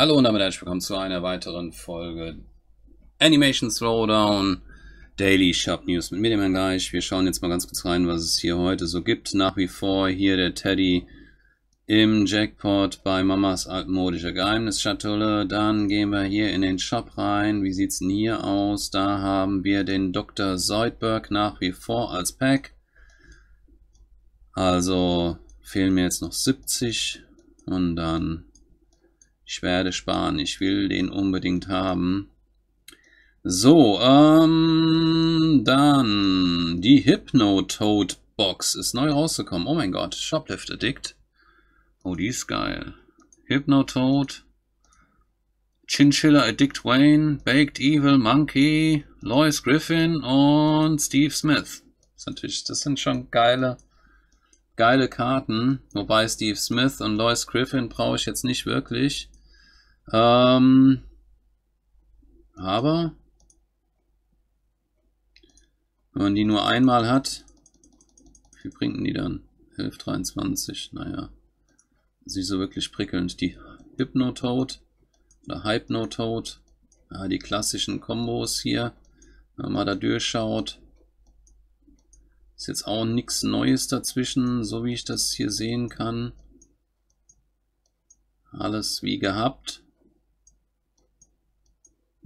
Hallo und damit herzlich willkommen zu einer weiteren Folge Animation Throwdown Daily Shop News mit mir Mediaman gleich. Wir schauen jetzt mal ganz kurz rein, was es hier heute so gibt. Nach wie vor hier der Teddy im Jackpot bei Mamas altmodische Geheimnisschatulle. Dann gehen wir hier in den Shop rein. Wie sieht's denn hier aus? Da haben wir den Dr. Seidberg nach wie vor als Pack. Also fehlen mir jetzt noch 70 und dann ich werde sparen. Ich will den unbedingt haben. So, ähm, dann die Hypnotoad Box ist neu rausgekommen. Oh mein Gott, Shoplift Addict. Oh, die ist geil. Hypnotoad, Chinchilla Addict Wayne, Baked Evil Monkey, Lois Griffin und Steve Smith. Das, natürlich, das sind schon geile, geile Karten. Wobei Steve Smith und Lois Griffin brauche ich jetzt nicht wirklich. Ähm, aber wenn man die nur einmal hat, wie bringen die dann? 11,23, naja. sie so wirklich prickelnd. Die Hypnotoad oder Hypnotoad, ja, die klassischen Kombos hier, wenn man mal da durchschaut. Ist jetzt auch nichts Neues dazwischen, so wie ich das hier sehen kann. Alles wie gehabt.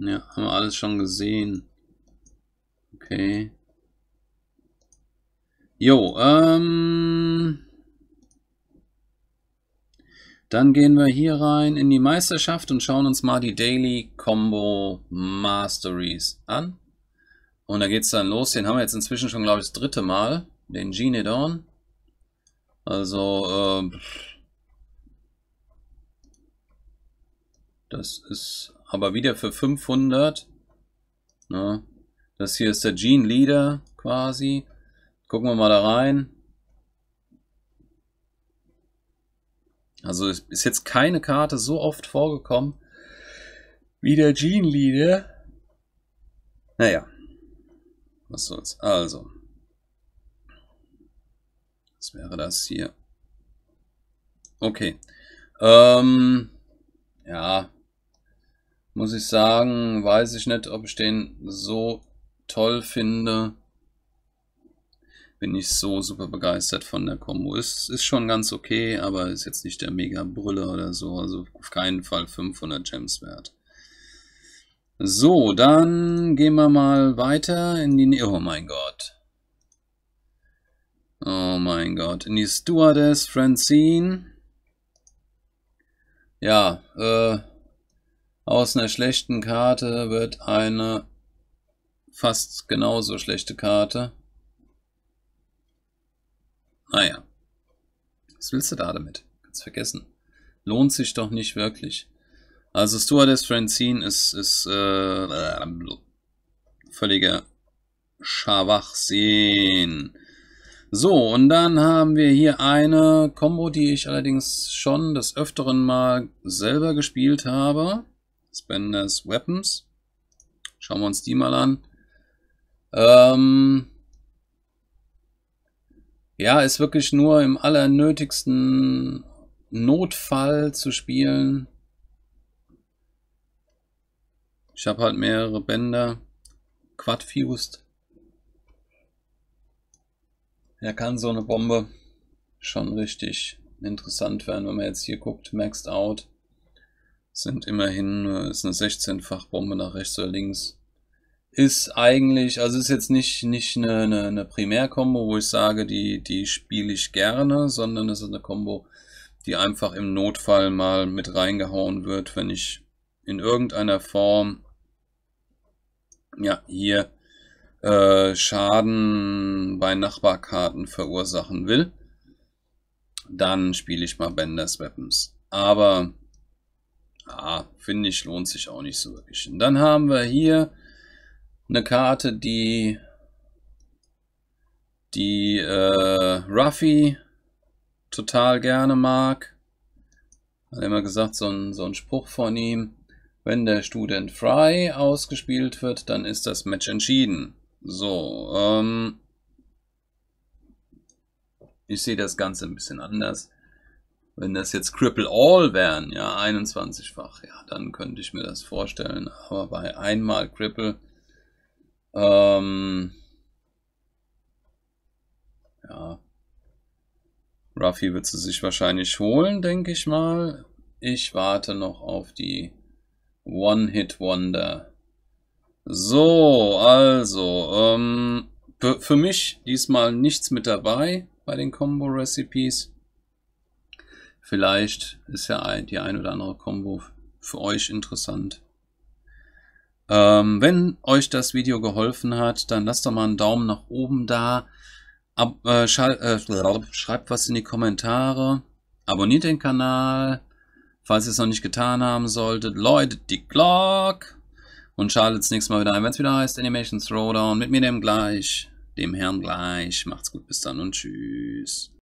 Ja, haben wir alles schon gesehen. Okay. Jo, ähm... Dann gehen wir hier rein in die Meisterschaft und schauen uns mal die Daily Combo Masteries an. Und da geht es dann los. Den haben wir jetzt inzwischen schon, glaube ich, das dritte Mal. Den Gene Also, ähm... das ist aber wieder für 500. Na, ne? das hier ist der Gene Leader quasi. Gucken wir mal da rein. Also ist jetzt keine Karte so oft vorgekommen wie der Gene Leader. Naja, was soll's. Also, was wäre das hier? Okay. Ähm, ja, muss ich sagen, weiß ich nicht, ob ich den so toll finde. Bin ich so super begeistert von der Combo. Ist, ist schon ganz okay, aber ist jetzt nicht der Mega-Brüller oder so. Also auf keinen Fall 500 Gems wert. So, dann gehen wir mal weiter in die... Ne-, oh mein Gott. Oh mein Gott. In die Stewardess Francine. Ja, äh aus einer schlechten Karte wird eine fast genauso schlechte Karte. Naja. Ah Was willst du da damit? Kannst vergessen. Lohnt sich doch nicht wirklich. Also Stewardess Francine ist, ist äh, völliger Scharwachsinn. So, und dann haben wir hier eine Combo, die ich allerdings schon des Öfteren mal selber gespielt habe. Spenders Weapons. Schauen wir uns die mal an. Ähm ja, ist wirklich nur im allernötigsten Notfall zu spielen. Ich habe halt mehrere Bänder. Quad-Fused. Da kann so eine Bombe schon richtig interessant werden, wenn man jetzt hier guckt, Maxed Out. Sind immerhin, äh, ist eine 16-fach Bombe nach rechts oder links. Ist eigentlich, also ist jetzt nicht, nicht eine, eine, eine Primärkombo, wo ich sage, die, die spiele ich gerne, sondern es ist eine Combo, die einfach im Notfall mal mit reingehauen wird, wenn ich in irgendeiner Form, ja, hier äh, Schaden bei Nachbarkarten verursachen will, dann spiele ich mal Benders Weapons. Aber ja, finde ich, lohnt sich auch nicht so wirklich. Und dann haben wir hier eine Karte, die die äh, Ruffy total gerne mag. Hat immer gesagt, so ein, so ein Spruch von ihm. Wenn der Student Fry ausgespielt wird, dann ist das Match entschieden. So, ähm, ich sehe das Ganze ein bisschen anders. Wenn das jetzt Cripple All wären, ja, 21-fach, ja, dann könnte ich mir das vorstellen. Aber bei einmal Cripple, ähm, ja, Ruffy wird sie sich wahrscheinlich holen, denke ich mal. Ich warte noch auf die One-Hit-Wonder. So, also, ähm, für mich diesmal nichts mit dabei bei den Combo-Recipes. Vielleicht ist ja die ein oder andere Combo für euch interessant. Ähm, wenn euch das Video geholfen hat, dann lasst doch mal einen Daumen nach oben da. Ab, äh, äh, schreibt was in die Kommentare. Abonniert den Kanal, falls ihr es noch nicht getan haben solltet. Läutet die Glock. Und schaltet das nächste Mal wieder ein, wenn es wieder heißt Animation Throwdown. Mit mir dem gleich, dem Herrn gleich. Macht's gut, bis dann und tschüss.